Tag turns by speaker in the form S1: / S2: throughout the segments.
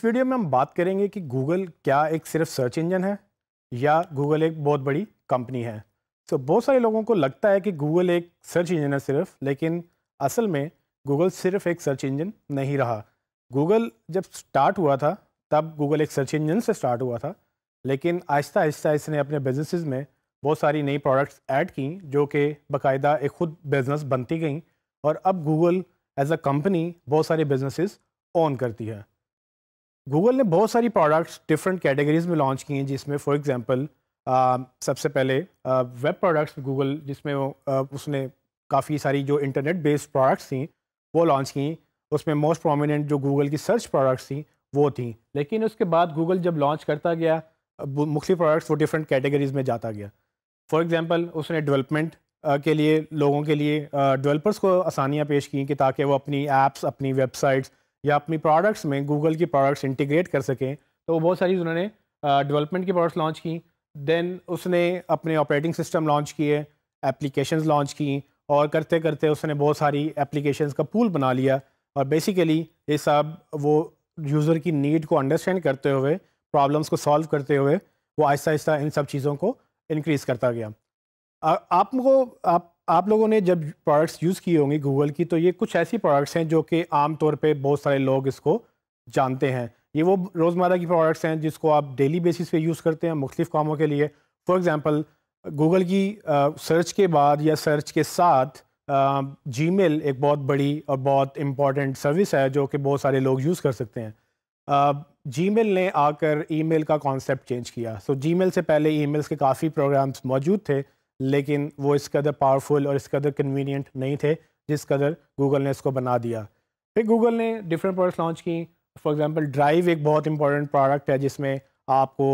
S1: इस वीडियो में हम बात करेंगे कि गूगल क्या एक सिर्फ सर्च इंजन है या गूगल एक बहुत बड़ी कंपनी है तो so, बहुत सारे लोगों को लगता है कि गूगल एक सर्च इंजन है सिर्फ लेकिन असल में गूगल सिर्फ एक सर्च इंजन नहीं रहा गूगल जब स्टार्ट हुआ था तब गूगल एक सर्च इंजन से स्टार्ट हुआ था लेकिन आहिस्ता आहिस्ता इसने अपने बिजनेसिस में बहुत सारी नई प्रोडक्ट्स ऐड की जो कि बाकायदा एक ख़ुद बिज़नेस बनती गई और अब गूगल एज अ कंपनी बहुत सारे बिजनेसिस ऑन करती है गूगल ने बहुत सारी प्रोडक्ट्स डिफरेंट कैटेगरीज में लॉन्च की हैं जिसमें फॉर एग्जांपल सबसे पहले वेब प्रोडक्ट्स गूगल जिसमें उसने काफ़ी सारी जो इंटरनेट बेस्ड प्रोडक्ट्स थी वो लॉन्च की उसमें मोस्ट प्रोमिनेंट जो गूगल की सर्च प्रोडक्ट्स थी वो थी लेकिन उसके बाद गूगल जब लॉन्च करता गया मुख्तु प्रोडक्ट्स वो डिफरेंट कैटेगरीज में जाता गया फॉर एग्ज़ाम्पल उसने डेवलपमेंट के लिए लोगों के लिए डेवलपर्स को आसानियाँ पेश की कि ताकि वो अपनी ऐप्स अपनी वेबसाइट्स या अपनी प्रोडक्ट्स में गूगल की प्रोडक्ट्स इंटीग्रेट कर सकें तो बहुत सारी उन्होंने डेवलपमेंट की प्रोडक्ट्स लॉन्च की देन उसने अपने ऑपरेटिंग सिस्टम लॉन्च किए एप्लीकेशंस लॉन्च की और करते करते उसने बहुत सारी एप्लीकेशंस का पूल बना लिया और बेसिकली ये सब वो यूज़र की नीड को अंडरस्टैंड करते हुए प्रॉब्लम्स को सॉल्व करते हुए वो आहिस्ता आहिस्ता इन सब चीज़ों को इनक्रीज़ करता गया आपको आप आप लोगों ने जब प्रोडक्ट्स यूज़ किए होंगे गूगल की तो ये कुछ ऐसी प्रोडक्ट्स हैं जो कि आम तौर पे बहुत सारे लोग इसको जानते हैं ये वो रोज़मर्रा की प्रोडक्ट्स हैं जिसको आप डेली बेसिस पे यूज़ करते हैं मुख्तफ कामों के लिए फॉर एग्ज़ाम्पल गूगल की सर्च के बाद या सर्च के साथ जी मेल एक बहुत बड़ी और बहुत इम्पॉर्टेंट सर्विस है जो कि बहुत सारे लोग यूज़ कर सकते हैं जी मेल ने आकर ई मेल का कॉन्सेप्ट चेंज किया सो so, जी मेल से पहले ई मेल्स के काफ़ी प्रोग्राम्स मौजूद थे लेकिन वो इस कदर पावरफुल और इस कदर कन्वीनियंट नहीं थे जिस कदर गूगल ने इसको बना दिया फिर गूगल ने डिफरेंट प्रोडक्ट्स लॉन्च की फॉर एग्जांपल ड्राइव एक बहुत इंपॉर्टेंट प्रोडक्ट है जिसमें आपको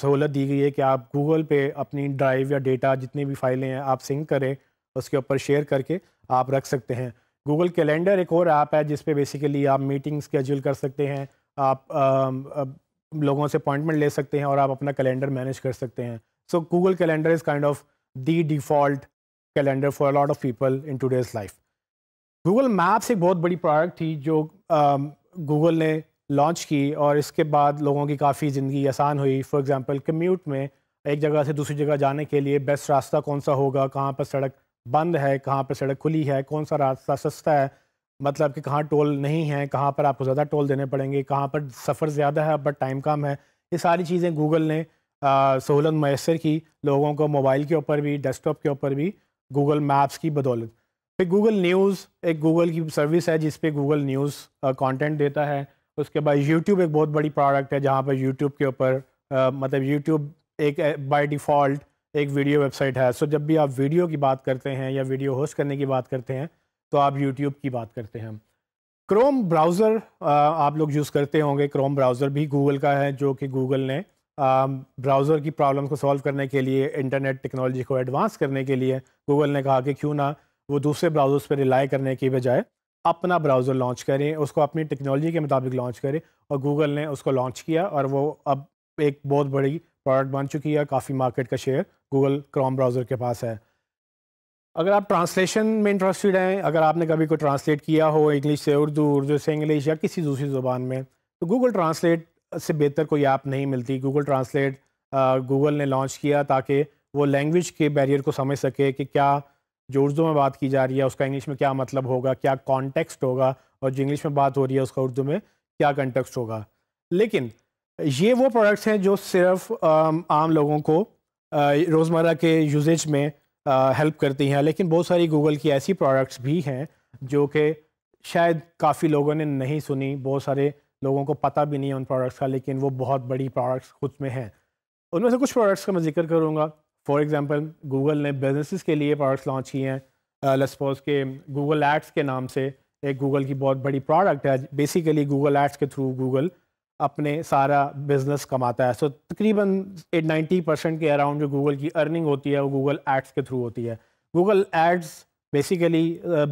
S1: सहूलत दी गई है कि आप गूगल पे अपनी ड्राइव या डेटा जितनी भी फाइलें हैं आप सिंक करें उसके ऊपर शेयर करके आप रख सकते हैं गूगल कैलेंडर एक और ऐप है जिसपे बेसिकली आप मीटिंग स्केजूल कर सकते हैं आप आ, आ, लोगों से अपॉइंटमेंट ले सकते हैं और आप अपना कैलेंडर मैनेज कर सकते हैं So Google Calendar is kind of the default calendar for a lot of people in today's life. Google Maps एक बहुत बड़ी प्रोडक्ट थी जो गूगल um, google ने लॉन्च की और इसके बाद लोगों की काफ़ी ज़िंदगी आसान हुई फॉर एग्ज़ाम्पल कम्यूट में एक जगह से दूसरी जगह जाने के लिए बेस्ट रास्ता कौन सा होगा कहाँ पर सड़क बंद है कहाँ पर सड़क खुली है कौन सा रास्ता सस्ता है मतलब कि कहाँ टोल नहीं है कहाँ पर आपको ज़्यादा टोल देने पड़ेंगे कहाँ पर सफ़र ज़्यादा है बट टाइम कम है ये सारी चीज़ें गूगल ने सहूलत मैसर की लोगों को मोबाइल के ऊपर भी डेस्कटॉप के ऊपर भी गूगल मैप्स की बदौलत फिर गूगल न्यूज़ एक गूगल की सर्विस है जिस पे गूगल न्यूज़ कंटेंट देता है उसके बाद यूट्यूब एक बहुत बड़ी प्रोडक्ट है जहाँ पर यूट्यूब के ऊपर मतलब यूट्यूब एक बाय डिफ़ॉल्ट एक वीडियो वेबसाइट है सो जब भी आप वीडियो की बात करते हैं या वीडियो होस्ट करने की बात करते हैं तो आप यूट्यूब की बात करते हैं क्रोम ब्राउज़र आप लोग यूज़ करते होंगे क्रोम ब्राउज़र भी गूगल का है जो कि गूगल ने ब्राउज़र um, की प्रॉब्लम को सॉल्व करने के लिए इंटरनेट टेक्नोलॉजी को एडवांस करने के लिए गूगल ने कहा कि क्यों ना वो दूसरे ब्राउज़र्स पर रिलाई करने की बजाय अपना ब्राउज़र लॉन्च करें उसको अपनी टेक्नोलॉजी के मुताबिक लॉन्च करें और गूगल ने उसको लॉन्च किया और वो अब एक बहुत बड़ी प्रोडक्ट बन चुकी है काफ़ी मार्केट का शेयर गूगल क्रोम ब्राउज़र के पास है अगर आप ट्रांसलेशन में इंटरेस्टेड हैं अगर आपने कभी कोई ट्रांसलेट किया हो इंग्लिश से उर्दू उर्दू से इंग्लिश या किसी दूसरी ज़ुबान में तो गूगल ट्रांसलेट से बेहतर कोई ऐप नहीं मिलती गूगल ट्रांसलेट गूगल ने लॉन्च किया ताकि वो लैंग्वेज के बैरियर को समझ सके कि क्या जो उर्दू में बात की जा रही है उसका इंग्लिश में क्या मतलब होगा क्या कॉन्टेक्स्ट होगा और जो इंग्लिश में बात हो रही है उसका उर्दू में क्या कंटेक्स्ट होगा लेकिन ये वो प्रोडक्ट्स हैं जो सिर्फ आम लोगों को रोज़मर्रा के यूजेज में हेल्प करती हैं लेकिन बहुत सारी गूगल की ऐसी प्रोडक्ट्स भी हैं जो कि शायद काफ़ी लोगों ने नहीं सुनी बहुत सारे लोगों को पता भी नहीं है उन प्रोडक्ट्स का लेकिन वो बहुत बड़ी प्रोडक्ट्स खुद में हैं उनमें से कुछ प्रोडक्ट्स का मैं जिक्र करूँगा फॉर एग्ज़ाम्पल गूगल ने बिजनेसेस के लिए प्रोडक्ट्स लॉन्च किए हैं लसपोज के गूगल एड्स के नाम से एक गूगल की बहुत बड़ी प्रोडक्ट है बेसिकली गूगल एड्स के थ्रू गूगल अपने सारा बिजनेस कमाता है सो so, तकरीबन एट नाइन्टी परसेंट के अराउंड जो गूगल की अर्निंग होती है वो गूगल एड्स के थ्रू होती है गूगल एड्स बेसिकली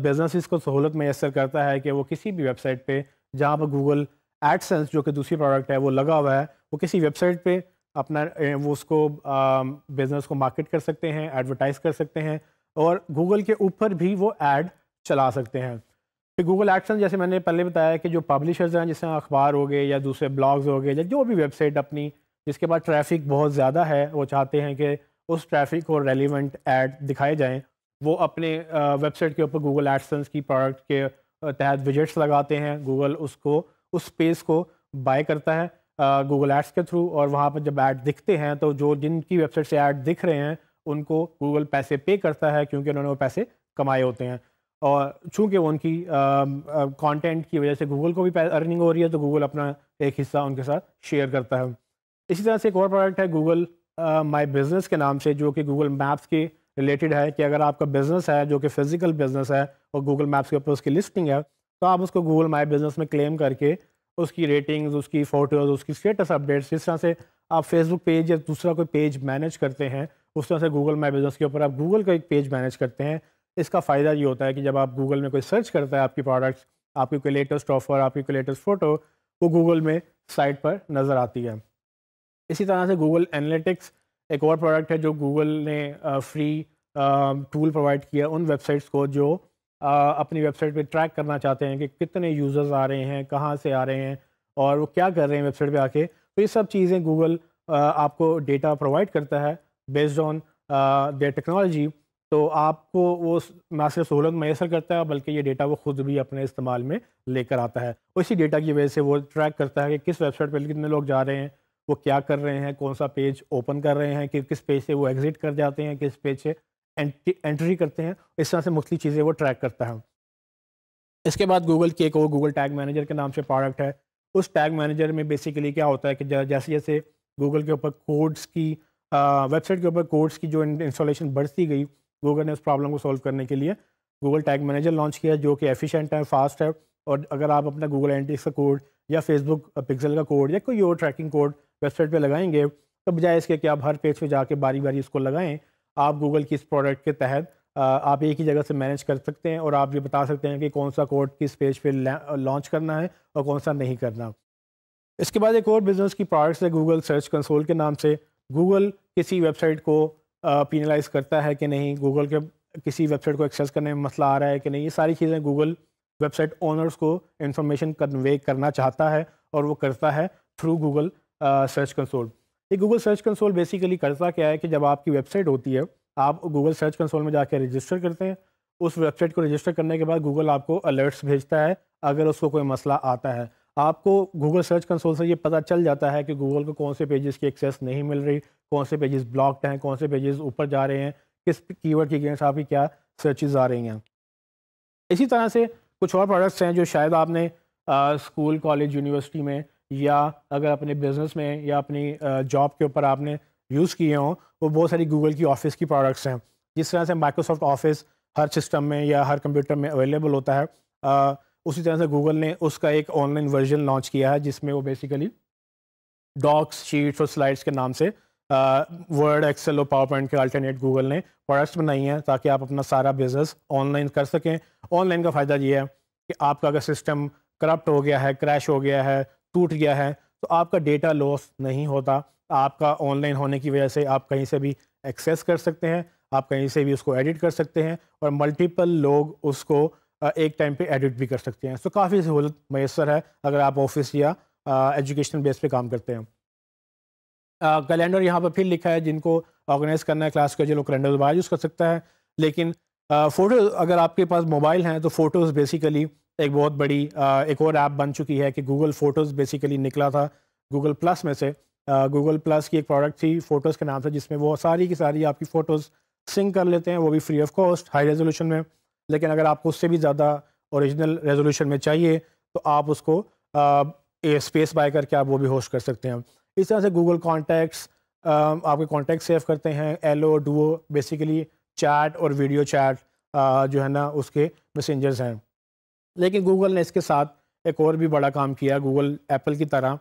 S1: बिजनेस को सहूलत मैसर करता है कि वो किसी भी वेबसाइट पे जहाँ पर गूगल एडसेंस जो कि दूसरी प्रोडक्ट है वो लगा हुआ है वो किसी वेबसाइट पे अपना वो उसको बिज़नेस को मार्केट कर सकते हैं एडवर्टाइज़ कर सकते हैं और गूगल के ऊपर भी वो एड चला सकते हैं फिर गूगल एडसेंस जैसे मैंने पहले बताया कि जो पब्लिशर्स हैं जैसे अखबार हो गए या दूसरे ब्लॉग्स हो गए या जो भी वेबसाइट अपनी जिसके पास ट्रैफिक बहुत ज़्यादा है वो चाहते हैं कि उस ट्रैफिक को रेलिवेंट ऐड दिखाए जाएँ वो अपने वेबसाइट के ऊपर गूगल एडसेंस की प्रोडक्ट के तहत विजिट्स लगाते हैं गूगल उसको उस स्पेस को बाय करता है गूगल एड्स के थ्रू और वहाँ पर जब ऐड दिखते हैं तो जो जिनकी वेबसाइट से ऐड दिख रहे हैं उनको गूगल पैसे पे करता है क्योंकि उन्होंने वो पैसे कमाए होते हैं और चूँकि उनकी कंटेंट की वजह से गूगल को भी अर्निंग हो रही है तो गूगल अपना एक हिस्सा उनके साथ शेयर करता है इसी तरह से एक और प्रोडक्ट है गूगल माई बिज़नेस के नाम से जो कि गूगल मैप्स के रिलेटेड है कि अगर आपका बिज़नेस है जो कि फ़िज़िकल बिज़नेस है और गूगल मैप्स के ऊपर उसकी लिस्टिंग है तो आप उसको गूगल माई बिजनेस में क्लेम करके उसकी रेटिंग्स उसकी फ़ोटोज़ उसकी स्टेटस अपडेट्स जिस तरह से आप फेसबुक पेज या दूसरा कोई पेज मैनेज करते हैं उस तरह से गूगल माई बिजनेस के ऊपर आप गूगल का एक पेज मैनेज करते हैं इसका फ़ायदा ये होता है कि जब आप गूगल में कोई सर्च करता है आपकी प्रोडक्ट्स आपकी कोई लेटेस्ट ऑफर आपकी कोई लेटेस्ट फ़ोटो वो गूगल में साइट पर नज़र आती है इसी तरह से गूगल एनालिटिक्स एक और प्रोडक्ट है जो गूगल ने फ्री टूल प्रोवाइड किया उन वेबसाइट्स को जो अपनी वेबसाइट पे ट्रैक करना चाहते हैं कि कितने यूज़र्स आ रहे हैं कहाँ से आ रहे हैं और वो क्या कर रहे हैं वेबसाइट पे आके तो ये सब चीज़ें गूगल आपको डेटा प्रोवाइड करता है बेस्ड ऑन देयर टेक्नोलॉजी तो आपको वो ना सिर्फ सहूलत मैसर करता है बल्कि ये डेटा वो खुद भी अपने इस्तेमाल में लेकर आता है उसी डेटा की वजह से वो ट्रैक करता है कि किस वेबसाइट पर कितने लोग जा रहे हैं वो क्या कर रहे हैं कौन सा पेज ओपन कर रहे हैं कि किस पेज से वो एग्ज़िट कर जाते हैं किस पेज से एंट्री करते हैं इस तरह से मोस्टली चीज़ें वो ट्रैक करता है इसके बाद गूगल की एक और गूगल टैग मैनेजर के नाम से प्रोडक्ट है उस टैग मैनेजर में बेसिकली क्या होता है कि जैसे जैसे गूगल के ऊपर कोड्स की वेबसाइट के ऊपर कोड्स की जो इंस्टॉलेशन बढ़ती गई गूगल ने उस प्रॉब्लम को सॉल्व करने के लिए गूगल टैग मैनेजर लॉन्च किया जो कि एफिशिएंट है फास्ट है और अगर आप अपना गूगल एंट्रिक्स का कोड या फेसबुक पिक्सल का कोड या कोई और ट्रैकिंग कोड वेबसाइट पर लगाएंगे तो बजाय इसके कि आप हर पेज पर जाके बारी बारी इसको लगाएं आप गूगल की इस प्रोडक्ट के तहत आप एक ही जगह से मैनेज कर सकते हैं और आप ये बता सकते हैं कि कौन सा कोड किस पेज पे लॉन्च करना है और कौन सा नहीं करना इसके बाद एक और बिज़नेस की प्रोडक्ट्स है गूगल सर्च कंसोल के नाम से गूगल किसी वेबसाइट को पिनलाइज करता है कि नहीं गूगल के किसी वेबसाइट को एक्सेस करने में मसला आ रहा है कि नहीं ये सारी चीज़ें गूगल वेबसाइट ओनर्स को इंफॉर्मेशन कन्वे करना चाहता है और वो करता है थ्रू गूगल सर्च कंसोल्ट ये गूगल सर्च कंसोल बेसिकली करता क्या है कि जब आपकी वेबसाइट होती है आप गूगल सर्च कंसोल में जाकर रजिस्टर करते हैं उस वेबसाइट को रजिस्टर करने के बाद गूगल आपको अलर्ट्स भेजता है अगर उसको कोई मसला आता है आपको गूगल सर्च कंसोल से ये पता चल जाता है कि गूगल को कौन से पेजेस की एक्सेस नहीं मिल रही कौन से पेजेस ब्लॉक्ड हैं कौन से पेजेस ऊपर जा रहे हैं किस कीवर्ड के अगेंस्ट आपकी क्या सर्चेज आ रही हैं इसी तरह से कुछ और प्रोडक्ट्स हैं जो शायद आपने स्कूल कॉलेज यूनिवर्सिटी में या अगर अपने बिजनेस में या अपनी जॉब के ऊपर आपने यूज़ किए हों तो वो बहुत सारी गूगल की ऑफिस की प्रोडक्ट्स हैं जिस तरह से माइक्रोसॉफ्ट ऑफिस हर सिस्टम में या हर कंप्यूटर में अवेलेबल होता है आ, उसी तरह से गूगल ने उसका एक ऑनलाइन वर्जन लॉन्च किया है जिसमें वो बेसिकली डॉक्स शीट्स और स्लाइड्स के नाम से वर्ड एक्सेल और पावर पॉइंट के अल्टरनेट गूगल ने प्रोडक्ट्स बनाई हैं ताकि आप अपना सारा बिज़नेस ऑनलाइन कर सकें ऑनलाइन का फ़ायदा ये है कि आपका अगर सिस्टम करप्ट हो गया है क्रैश हो गया है टूट गया है तो आपका डेटा लॉस नहीं होता आपका ऑनलाइन होने की वजह से आप कहीं से भी एक्सेस कर सकते हैं आप कहीं से भी उसको एडिट कर सकते हैं और मल्टीपल लोग उसको एक टाइम पे एडिट भी कर सकते हैं सो तो काफ़ी सहूलत मैसर है अगर आप ऑफिस या एजुकेशन बेस पे काम करते हैं कैलेंडर यहाँ पर फिर लिखा है जिनको ऑर्गेनाइज करना है क्लास का जो लोग कैलेंडर दोबारा यूज़ कर सकता है लेकिन फ़ोटो अगर आपके पास मोबाइल हैं तो फ़ोटोज़ बेसिकली एक बहुत बड़ी एक और ऐप बन चुकी है कि गूगल फ़ोटोज़ बेसिकली निकला था गूगल प्लस में से गूगल प्लस की एक प्रोडक्ट थी फ़ोटोज़ के नाम से जिसमें वो सारी की सारी आपकी फ़ोटोज़ सिंक कर लेते हैं वो भी free of cost high resolution में लेकिन अगर आपको उससे भी ज़्यादा ओरिजिनल रेजोल्यूशन में चाहिए तो आप उसको ए स्पेस बाय करके आप वो भी होस्ट कर सकते हैं इस तरह से गूगल कॉन्टैक्ट्स आपके कॉन्टैक्ट सेव करते हैं एलो डुओ बेसिकली चैट और वीडियो चैट जो है ना उसके मैसेंजर्स हैं लेकिन गूगल ने इसके साथ एक और भी बड़ा काम किया गूगल एप्पल की तरह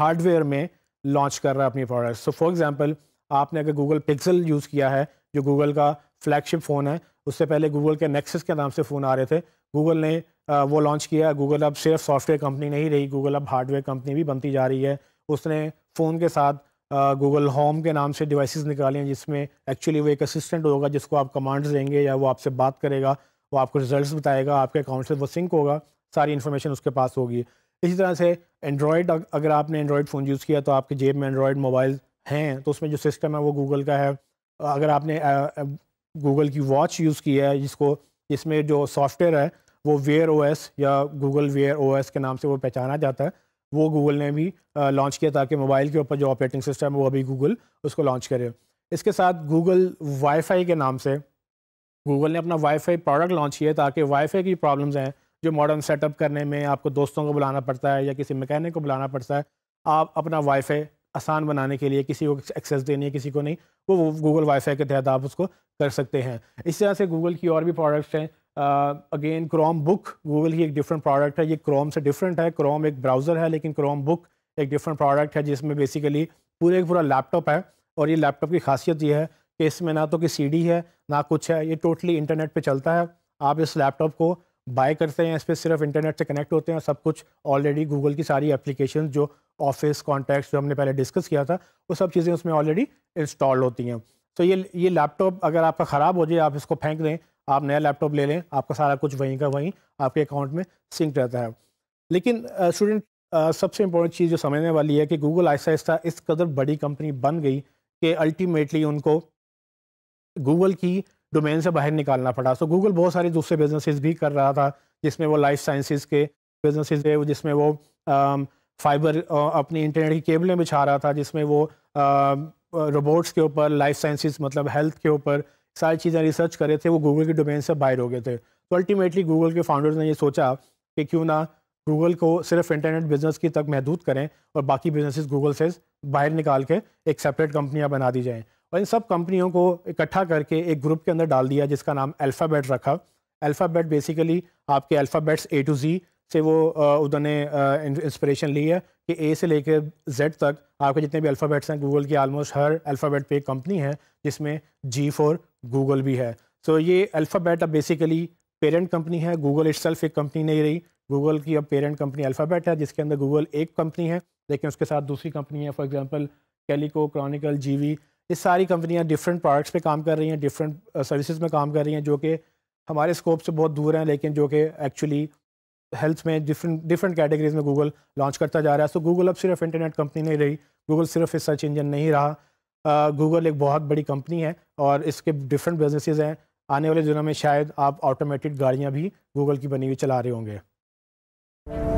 S1: हार्डवेयर में लॉन्च कर रहा है अपनी प्रोडक्ट सो फॉर एग्ज़ाम्पल आपने अगर गूगल पिक्सल यूज़ किया है जो गूगल का फ्लैगशिप फ़ोन है उससे पहले गूगल के नेक्सस के नाम से फ़ोन आ रहे थे गूगल ने आ, वो लॉन्च किया गूगल अब सिर्फ सॉफ्टवेयर कंपनी नहीं रही गूगल अब हार्डवेयर कंपनी भी बनती जा रही है उसने फ़ोन के साथ गूगल होम के नाम से डिवाइसेस निकाले हैं जिसमें एक्चुअली वो एक असिस्टेंट होगा जिसको आप कमांड्स देंगे या वो आपसे बात करेगा वो आपको रिजल्ट बताएगा आपके अकाउंट से वो सिंक होगा सारी इन्फॉर्मेशन उसके पास होगी इसी तरह से एंड्रॉयड अगर आपने एंड्रॉयड फ़ोन यूज़ किया तो आपके जेब में एंड्रॉयड मोबाइल हैं तो उसमें जो सिस्टम है वो गूगल का है अगर आपने गूगल की वॉच यूज़ की है जिसको इसमें जो सॉफ्टवेयर है वो वेयर ओ या गूगल वेयर ओ के नाम से वो पहचाना जाता है वो गूगल ने भी लॉन्च किया ताकि मोबाइल के ऊपर जो ऑपरेटिंग सिस्टम है वो अभी गूगल उसको लॉन्च करे इसके साथ गूगल वाईफाई के नाम से गूगल ने अपना वाईफाई प्रोडक्ट लॉन्च किया ताकि वाईफाई की प्रॉब्लम्स हैं जो मॉडर्न सेटअप करने में आपको दोस्तों को बुलाना पड़ता है या किसी मैकेनिक को बुलाना पड़ता है आप अपना वाईफाई आसान बनाने के लिए किसी को एक्सेस देनी है किसी को नहीं वो गूगल वाईफाई के तहत आप उसको कर सकते हैं इस तरह से गूगल की और भी प्रोडक्ट्स हैं अगेन क्रोम बुक गूगल की एक डिफरेंट प्रोडक्ट है ये क्रोम से डिफरेंट है क्रोम एक ब्राउज़र है लेकिन क्रोम बुक एक डिफरेंट प्रोडक्ट है जिसमें बेसिकली पूरे एक पूरा लैपटॉप है और ये लैपटॉप की खासियत ये है कि इसमें ना तो कि सी है ना कुछ है ये टोटली इंटरनेट पर चलता है आप इस लैपटॉप को बाय करते हैं इस पर सिर्फ इंटरनेट से कनेक्ट होते हैं सब कुछ ऑलरेडी गूगल की सारी एप्लीकेशन जो ऑफिस कॉन्टैक्ट्स जो हमने पहले डिस्कस किया था वो सब चीज़ें उसमें ऑलरेडी इंस्टॉल होती हैं तो ये ये लैपटॉप अगर आपका ख़राब हो जाए आप इसको फेंक दें आप नया लैपटॉप ले लें आपका सारा कुछ वहीं का वहीं आपके अकाउंट में सिंक रहता है लेकिन स्टूडेंट सबसे इंपॉर्टेंट चीज़ जो समझने वाली है कि गूगल आहिस्ता आहिस्ता इस कदर बड़ी कंपनी बन गई कि अल्टीमेटली उनको गूगल की डोमेन से बाहर निकालना पड़ा सो गूगल बहुत सारे दूसरे बिजनेसेस भी कर रहा था जिसमें वो लाइफ साइंसेज के बिजनेसेस है जिसमें वो फाइबर अपनी इंटरनेट की केबलें बिछा रहा था जिसमें वो रोबोट्स के ऊपर लाइफ साइंसेज मतलब हेल्थ के ऊपर सारी चीज़ें रिसर्च करे थे वो गूगल के डोमेन से बाहर हो गए थे तो अल्टीमेटली गूगल के फाउंडर्स ने ये सोचा कि क्यों ना गूगल को सिर्फ इंटरनेट बिजनेस की तक महदूद करें और बाकी बिजनेसेस गूगल से बाहर निकाल के एक सेपरेट कंपनियां बना दी जाएँ और इन सब कंपनियों को इकट्ठा करके एक ग्रुप के अंदर डाल दिया जिसका नाम अल्फ़ाबेट रखा अल्फ़ाबेट बेसिकली आपके अल्फ़ाबेट्स ए टू ज़ी से वो उन्होंने इंस्पिरेशन ली है कि ए से लेकर जेड तक आपके जितने भी अल्फ़ाबेट्स हैं गूगल की आलमोस्ट हर अल्फ़ाबेट पे एक कंपनी है जिसमें जी फोर गूगल भी है सो so ये अल्फ़ाबेट अब बेसिकली पेरेंट कंपनी है गूगल इट एक कंपनी नहीं रही गूगल की अब पेरेंट कंपनी अल्फ़ाबेट है जिसके अंदर गूगल एक कंपनी है लेकिन उसके साथ दूसरी कंपनी है फॉर एग्ज़ाम्पल कैलिको क्रॉनिकल जी ये सारी कंपनियाँ डिफरेंट प्रोडक्ट्स पे काम कर रही हैं डिफरेंट सर्विसेज uh, में काम कर रही हैं जो कि हमारे स्कोप से बहुत दूर हैं लेकिन जो कि एक्चुअली हेल्थ में डिफरेंट डिफरेंट कैटेगरीज में गूगल लॉन्च करता जा रहा है सो गूगल अब सिर्फ इंटरनेट कंपनी नहीं रही गूगल सिर्फ एक सर्च इंजन नहीं रहा गूगल uh, एक बहुत बड़ी कंपनी है और इसके डिफरेंट बिजनेसेस हैं आने वाले दिनों में शायद आप ऑटोमेटेड गाड़ियाँ भी गूगल की बनी हुई चला रहे होंगे